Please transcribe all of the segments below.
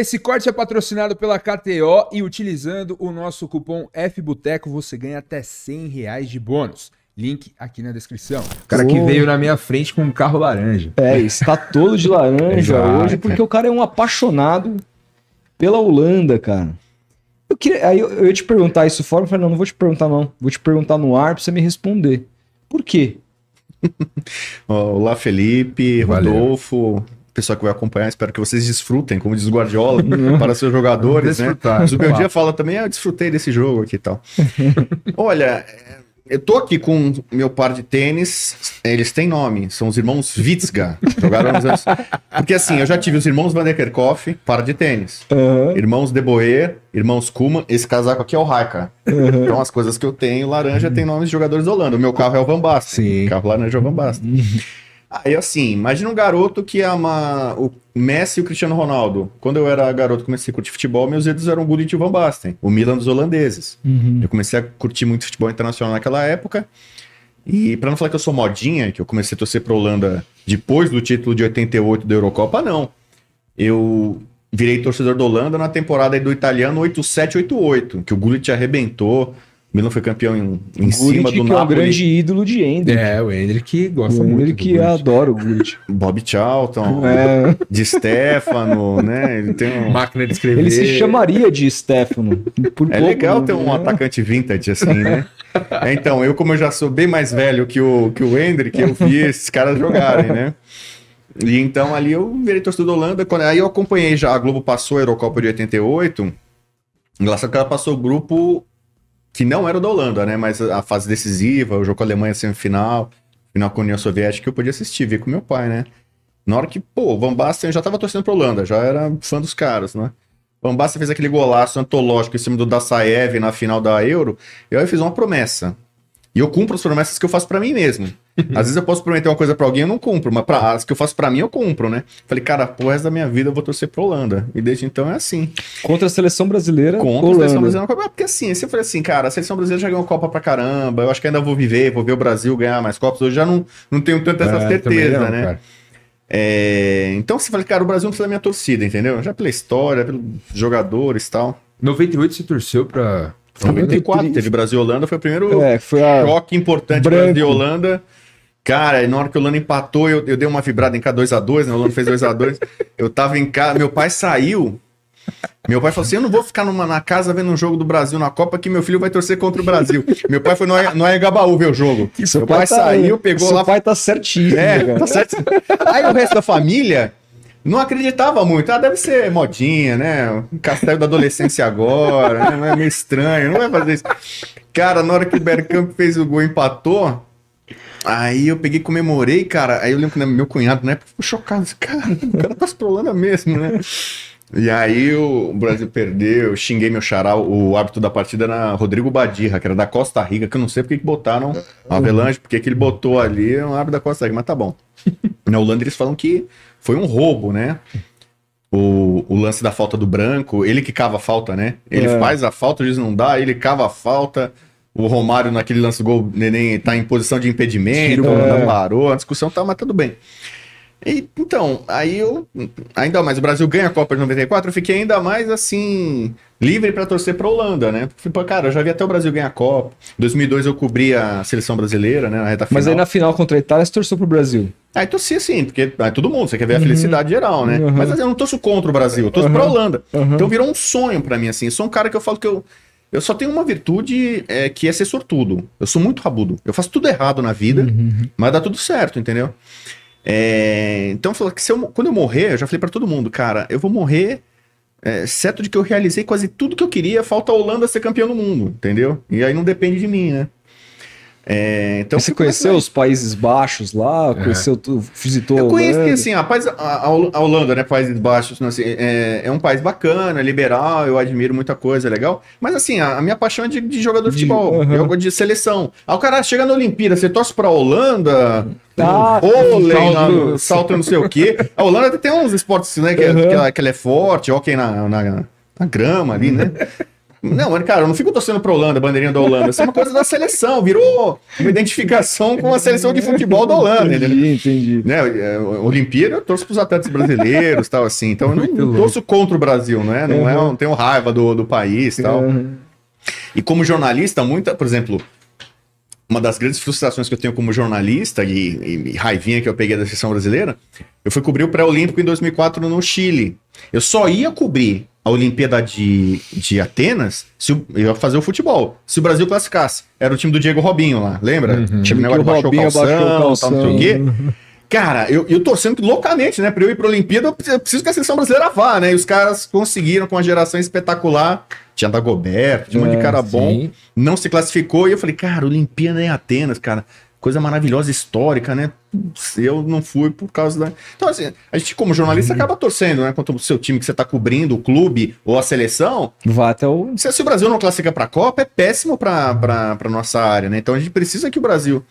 Esse corte é patrocinado pela KTO e utilizando o nosso cupom FBUTECO você ganha até 100 reais de bônus. Link aqui na descrição. O cara oh. que veio na minha frente com um carro laranja. É, está todo de laranja hoje, porque o cara é um apaixonado pela Holanda, cara. Eu queria, aí eu, eu ia te perguntar isso fora, mas não, não vou te perguntar não. Vou te perguntar no ar pra você me responder. Por quê? Olá, Felipe, Rodolfo pessoal que vai acompanhar, espero que vocês desfrutem, como diz o Guardiola, para seus jogadores, né? O meu Dia fala também, ah, eu desfrutei desse jogo aqui e tal. Olha, é, eu tô aqui com meu par de tênis, eles têm nome, são os irmãos Witzga. jogaram nos anos... Porque assim, eu já tive os irmãos Van Kerkhoff, par de tênis. Uhum. Irmãos De Boer, irmãos Kuma, esse casaco aqui é o Raika. Uhum. Então as coisas que eu tenho, laranja, uhum. tem nomes de jogadores da Holanda. O meu carro é o Van Basten, Sim. carro laranja é o Van Basten. Aí assim, imagina um garoto que ama o Messi e o Cristiano Ronaldo. Quando eu era garoto, comecei a curtir futebol, meus dedos eram o Gullit e Van Basten, o Milan dos holandeses. Uhum. Eu comecei a curtir muito futebol internacional naquela época. E para não falar que eu sou modinha, que eu comecei a torcer a Holanda depois do título de 88 da Eurocopa, não. Eu virei torcedor da Holanda na temporada do italiano 8788, que o Gullit arrebentou. Milan foi campeão em, em Gullit, cima do que é Napoli. é um grande ídolo de Hendrick. É, o Hendrick gosta o muito. Hendrick do adora o Gullit. Bob Charlton, é. de Stefano, né? Ele tem um... máquina de escrever. Ele se chamaria de Stefano. é legal né? ter um atacante vintage assim, né? É, então, eu como eu já sou bem mais velho que o que o Hendrick, eu vi esses caras jogarem, né? E então ali eu virei torcedor da Holanda, quando, aí eu acompanhei já a Globo passou a Eurocopa de 88. Engraçado que ela passou o grupo que não era o da Holanda, né? Mas a fase decisiva, o jogo com a Alemanha semifinal, final com a União Soviética, eu podia assistir, ver com meu pai, né? Na hora que, pô, o Van Basten eu já tava torcendo pra Holanda, já era fã dos caras, né? O Van Basten fez aquele golaço antológico em cima do Dassaev na final da Euro, e aí eu fiz uma promessa. E eu cumpro as promessas que eu faço para mim mesmo. Às vezes eu posso prometer uma coisa para alguém, eu não cumpro, mas pra, as que eu faço para mim eu compro, né? Falei, cara, pro resto da minha vida eu vou torcer pra Holanda. E desde então é assim. Contra a seleção brasileira. Contra Holanda. a seleção brasileira. Porque assim, você eu falei assim, cara, a seleção brasileira já ganhou Copa pra caramba, eu acho que ainda vou viver, vou ver o Brasil ganhar mais Copas. Eu já não, não tenho tanta essa é, certeza, não, né? É, então você fala, cara, o Brasil não precisa da minha torcida, entendeu? Já pela história, pelos jogadores e tal. 98 você torceu pra, 94, teve Brasil e Holanda, foi o primeiro é, foi choque importante Branco. Brasil Holanda. Cara, na hora que o Lano empatou, eu, eu dei uma vibrada em K2x2, né? O Lano fez 2x2. eu tava em casa, meu pai saiu. Meu pai falou assim: Eu não vou ficar numa, na casa vendo um jogo do Brasil na Copa que meu filho vai torcer contra o Brasil. meu pai foi no, no Aengabaú ver o jogo. meu pai, pai tá, saiu, pegou seu lá. Meu pai tá certinho. É, né, tá certo. Aí o resto da família não acreditava muito. Ah, deve ser modinha, né? castelo da adolescência agora, né? É meio estranho, não vai fazer isso. Cara, na hora que o Bergkamp fez o gol empatou, Aí eu peguei, comemorei, cara. Aí eu lembro que meu cunhado, época né, ficou chocado. Cara, o cara tá estrolando mesmo, né? E aí o Brasil perdeu, xinguei meu xará, o árbitro da partida era Rodrigo Badirra, que era da Costa Rica, que eu não sei porque que botaram a Avelange, porque que ele botou ali é um árbitro da Costa Rica, mas tá bom. Na né, Holanda eles falam que foi um roubo, né? O, o lance da falta do branco, ele que cava a falta, né? Ele é. faz a falta, o juiz não dá, ele cava a falta o Romário naquele lance do gol, Neném tá em posição de impedimento, é. parou, a discussão tá, mas tudo bem. E, então, aí eu. Ainda mais, o Brasil ganha a Copa de 94, eu fiquei ainda mais assim. livre para torcer pra Holanda, né? Falei, cara, eu já vi até o Brasil ganhar a Copa. Em 2002 eu cobri a seleção brasileira, né? Na reta final. Mas aí na final contra a Itália você torceu pro Brasil. Aí torci assim, porque é todo mundo, você quer ver a uhum. felicidade geral, né? Uhum. Mas assim, eu não torço contra o Brasil, eu torço uhum. pra Holanda. Então uhum. Então virou um sonho para mim, assim. Eu sou um cara que eu falo que eu eu só tenho uma virtude é, que é ser sortudo. Eu sou muito rabudo. Eu faço tudo errado na vida, uhum. uhum. mas dá tudo certo, entendeu? É, então, falou que eu, quando eu morrer, eu já falei para todo mundo, cara, eu vou morrer, é, certo de que eu realizei quase tudo que eu queria, falta a Holanda ser campeão do mundo, entendeu? E aí não depende de mim, né? É, então você conheceu os Países Baixos lá, é. conheceu, tu visitou. Eu conheci assim, a, a, a, Holanda, né? Países Baixos, assim, é, é, um país bacana, liberal, eu admiro muita coisa, é legal. Mas assim, a, a minha paixão é de, de jogador de, de futebol, uhum. jogo de seleção. Aí o cara chega na Olimpíada, você torce pra Holanda, ah, tá, vôlei, salto. salto não sei o quê. A Holanda tem uns esportes, né? Que, é, que, ela, que ela é forte, ok, na, na, na grama ali, né? Não, mano, cara, eu não fico torcendo pra Holanda, bandeirinha da Holanda. Isso é uma coisa da seleção, virou uma identificação com a seleção de futebol da Holanda. Entendi, entendi. Né? É, Olimpíada eu torço pros atletas brasileiros tal, assim. Então eu não, torço contra o Brasil, né? Não, é uhum. é, não tenho raiva do, do país tal. Uhum. E como jornalista, muita, por exemplo, uma das grandes frustrações que eu tenho como jornalista e, e, e raivinha que eu peguei da seleção brasileira, eu fui cobrir o pré-olímpico em 2004 no Chile. Eu só ia cobrir a Olimpíada de, de Atenas, se eu ia fazer o futebol. Se o Brasil classificasse, era o time do Diego Robinho lá, lembra? Uhum. Time negócio de baixou o calção, baixou o calção. Tal, não sei o quê. Cara, eu, eu torcendo loucamente, né? Pra eu ir pra Olimpíada, eu preciso que a seleção brasileira vá, né? E os caras conseguiram com uma geração espetacular tinha Dagoberto, tinha um monte de é, cara bom, não se classificou. E eu falei, cara, Olimpíada em Atenas, cara, coisa maravilhosa, histórica, né? Eu não fui por causa da. Então, assim, a gente, como jornalista, uhum. acaba torcendo, né? Quanto o seu time que você tá cobrindo, o clube ou a seleção. Vá até o. Se, se o Brasil não classifica pra Copa, é péssimo pra, pra, pra nossa área, né? Então a gente precisa que o Brasil.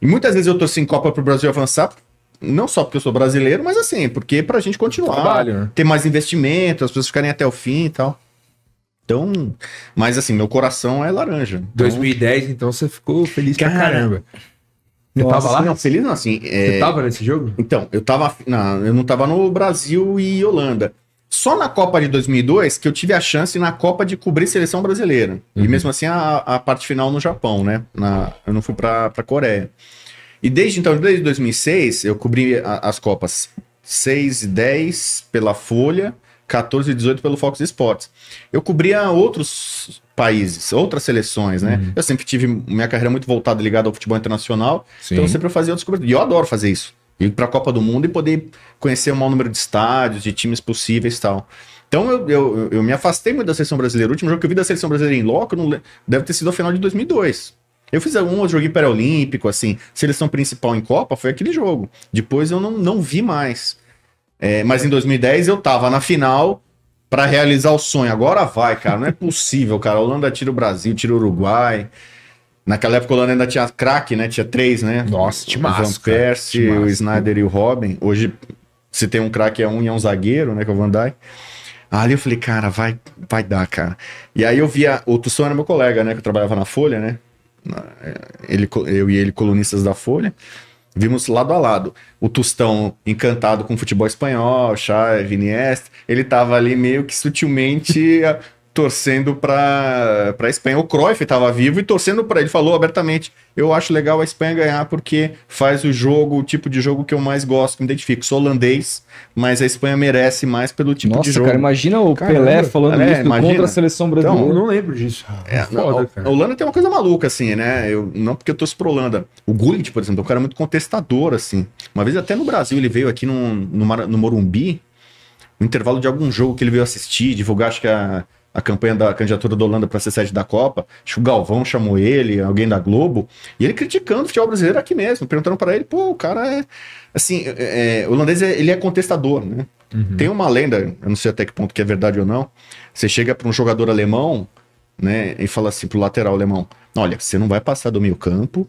E muitas vezes eu torci em Copa pro Brasil avançar, não só porque eu sou brasileiro, mas assim, porque pra gente continuar, Trabalho. Né? ter mais investimento, as pessoas ficarem até o fim e tal. Então, mas assim, meu coração é laranja. Então... 2010, então você ficou feliz Cara, pra caramba. Você Nossa, tava lá? Não, feliz não, assim. É... Você tava nesse jogo? Então, eu tava. Não, eu não tava no Brasil e Holanda. Só na Copa de 2002 que eu tive a chance na Copa de cobrir seleção brasileira. Uhum. E mesmo assim a, a, parte final no Japão, né? Na, eu não fui pra, pra Coreia. E desde então, desde 2006, eu cobri a, as Copas 6 e 10 pela Folha 14 e 18 pelo Fox Sports. Eu cobria outros países, outras seleções, né? Uhum. Eu sempre tive minha carreira muito voltada ligada ao futebol internacional, Sim. então sempre eu fazia outros coberturas. E eu adoro fazer isso. Ir para a Copa do Mundo e poder conhecer o maior número de estádios, de times possíveis e tal. Então eu, eu, eu, me afastei muito da seleção brasileira. O último jogo que eu vi da seleção brasileira em loco não, deve ter sido a final de 2002. Eu fiz um joguei jogo olímpico assim, seleção principal em Copa foi aquele jogo. Depois eu não, não vi mais. É, mas em 2010 eu tava na final para realizar o sonho. Agora vai, cara. Não é possível, cara. A Holanda tira o Brasil, tira o Uruguai. Naquela época a Holanda ainda tinha craque, né? Tinha três, né? Nossa, tinha massa, O Van Persie, o Snyder e o Robin. Hoje, se tem um craque é um e é um zagueiro, né? Que é o Van Dijk. Ali eu falei, cara, vai, vai dar, cara. E aí eu via... O Tussão era meu colega, né? Que eu trabalhava na Folha, né? É, ele, eu e ele, colunistas da Folha. Vimos lado a lado. O Tostão encantado com o futebol espanhol, Xavi, Iniesta. Ele estava ali meio que sutilmente torcendo para a Espanha. O Cruyff estava vivo e torcendo para ele. Falou abertamente: eu acho legal a Espanha ganhar porque faz o jogo, o tipo de jogo que eu mais gosto, que me identifico. Sou holandês, mas a Espanha merece mais pelo tipo Nossa, de jogo. Cara, imagina o Caramba. Pelé falando é, isso imagina. contra a seleção então, brasileira. Então, eu não lembro disso. É, Foda, a, a Holanda tem uma coisa maluca, assim, né? Eu, não porque eu torço pro Holanda. O Gullit, por exemplo, é um cara muito contestador, assim. Uma vez até no Brasil ele veio aqui no, no, no Morumbi, no intervalo de algum jogo que ele veio assistir, divulgar, acho que a a campanha da candidatura do Holanda para ser sede da Copa. Acho que o Galvão chamou ele, alguém da Globo, e ele criticando o futebol brasileiro aqui mesmo, perguntando para ele, pô, o cara é. Assim, é, é, o holandês é, ele é contestador, né? Uhum. Tem uma lenda, eu não sei até que ponto que é verdade ou não. Você chega para um jogador alemão, né, e fala assim pro lateral alemão: olha, você não vai passar do meio campo,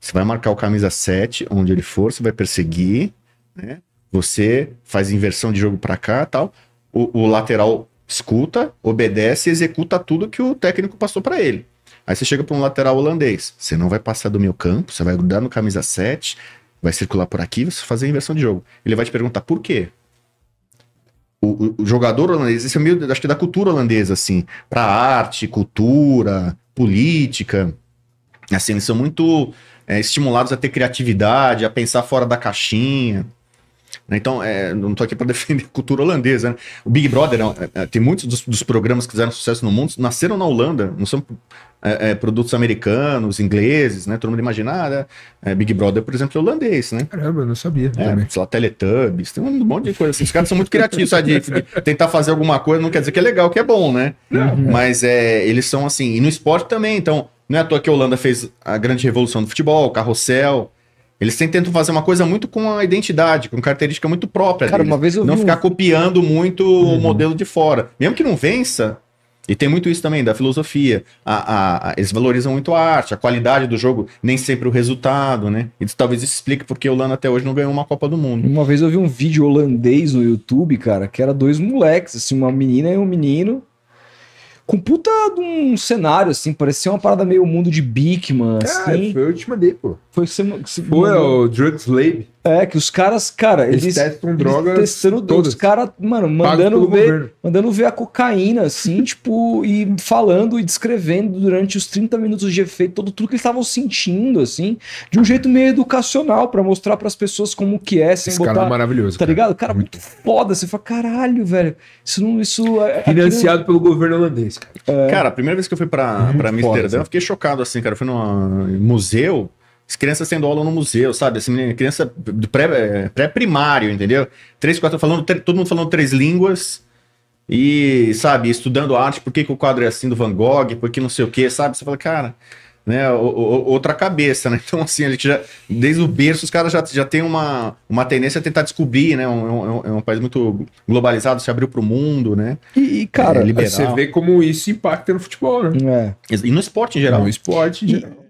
você vai marcar o camisa 7, onde ele for, você vai perseguir, né? Você faz inversão de jogo para cá tal. O, o lateral escuta, obedece e executa tudo que o técnico passou para ele. Aí você chega para um lateral holandês, você não vai passar do meu campo, você vai grudar no camisa 7, vai circular por aqui, você vai fazer a inversão de jogo. Ele vai te perguntar por quê? O, o, o jogador holandês, isso é meio, acho que é da cultura holandesa, assim, para arte, cultura, política, assim, eles são muito é, estimulados a ter criatividade, a pensar fora da caixinha. Né? Então, é, não estou aqui para defender cultura holandesa. Né? O Big Brother, é, é, é, tem muitos dos, dos, programas que fizeram sucesso no mundo, nasceram na Holanda, não são é, é produtos americanos, ingleses, né? Todo mundo imagina, ah, né? Big Brother, por exemplo, é holandês, né? Caramba, eu não sabia. É, sei lá, Teletubbies, tem um monte de coisa assim. Os caras são muito criativos, sabe? De, de tentar fazer alguma coisa não quer dizer que é legal, que é bom, né? Uhum. Mas é, eles são assim. E no esporte também, então, não é à toa que a Holanda fez a grande revolução do futebol, carrossel, eles tentam fazer uma coisa muito com a identidade, com característica muito própria. Cara, deles. uma vez eu Não ficar um... copiando muito uhum. o modelo de fora. Mesmo que não vença, e tem muito isso também da filosofia. A, a, a, eles valorizam muito a arte, a qualidade do jogo, nem sempre o resultado, né? E talvez isso explique porque o Holanda até hoje não ganhou uma Copa do Mundo. Uma vez eu vi um vídeo holandês no YouTube, cara, que era dois moleques, assim, uma menina e um menino com puta de um cenário, assim, parecia uma parada meio mundo de Beakman, Man, assim. foi o última dele, pô. Foi o você, você Foi o Drug Slave. É, que os caras, cara, eles, eles testam drogas. Eles testando todas. Os caras, mano, mandando ver, mandando ver a cocaína, assim, tipo, e falando e descrevendo durante os 30 minutos de efeito, todo tudo que eles estavam sentindo, assim, de um jeito meio educacional, para mostrar para as pessoas como que é, sem Esse botar. Cara é maravilhoso. Tá cara. ligado? Cara, muito, foda. Você fala, caralho, velho, isso não. Isso é, Financiado pelo governo holandês, cara. É... Cara, a primeira vez que eu fui pra, Amsterdã, assim. eu fiquei chocado, assim, cara. Eu fui num museu. As crianças tendo aula no museu, sabe? Assim, criança do eh, pré-primário, pré entendeu? Três, quatro, falando, todo mundo falando três línguas e, sabe, estudando arte, por que, que o quadro é assim do Van Gogh, por que não sei o que, sabe? Você fala, cara, né, o, o, outra cabeça, né? Então, assim, a gente já, desde o berço, os caras já, já têm uma, uma tendência a tentar descobrir, né? Um, um, é um país muito globalizado, se abriu para o mundo, né? E, e é, cara, é, você vê como isso impacta no futebol, né? É. E no esporte em geral. No esporte em geral. E...